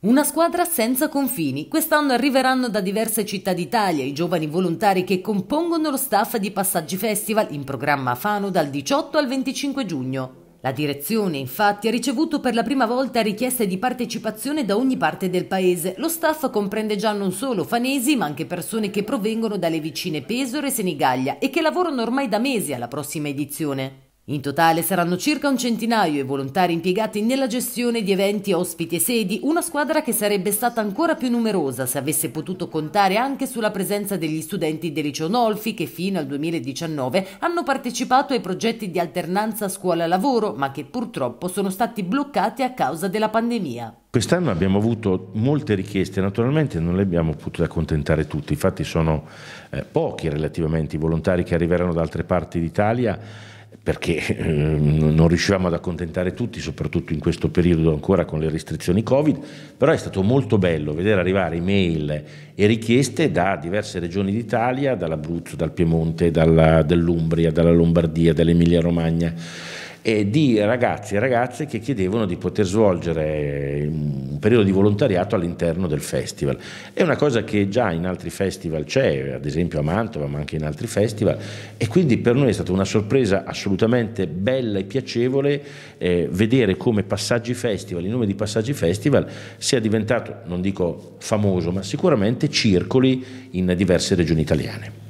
Una squadra senza confini. Quest'anno arriveranno da diverse città d'Italia i giovani volontari che compongono lo staff di Passaggi Festival in programma a Fano dal 18 al 25 giugno. La direzione infatti ha ricevuto per la prima volta richieste di partecipazione da ogni parte del paese. Lo staff comprende già non solo fanesi ma anche persone che provengono dalle vicine Pesore e Senigallia e che lavorano ormai da mesi alla prossima edizione. In totale saranno circa un centinaio i volontari impiegati nella gestione di eventi, ospiti e sedi, una squadra che sarebbe stata ancora più numerosa se avesse potuto contare anche sulla presenza degli studenti del liceo Nolfi che fino al 2019 hanno partecipato ai progetti di alternanza scuola-lavoro ma che purtroppo sono stati bloccati a causa della pandemia. Quest'anno abbiamo avuto molte richieste, naturalmente non le abbiamo potute accontentare tutti, infatti sono eh, pochi relativamente i volontari che arriveranno da altre parti d'Italia perché eh, non riuscivamo ad accontentare tutti, soprattutto in questo periodo ancora con le restrizioni Covid, però è stato molto bello vedere arrivare email e richieste da diverse regioni d'Italia, dall'Abruzzo, dal Piemonte, dalla, dall'Umbria, dalla Lombardia, dall'Emilia Romagna eh, di ragazzi e ragazze che chiedevano di poter svolgere eh, un periodo di volontariato all'interno del festival. È una cosa che già in altri festival c'è, ad esempio a Mantova, ma anche in altri festival, e quindi per noi è stata una sorpresa assolutamente bella e piacevole eh, vedere come Passaggi Festival, il nome di Passaggi Festival, sia diventato, non dico famoso, ma sicuramente circoli in diverse regioni italiane.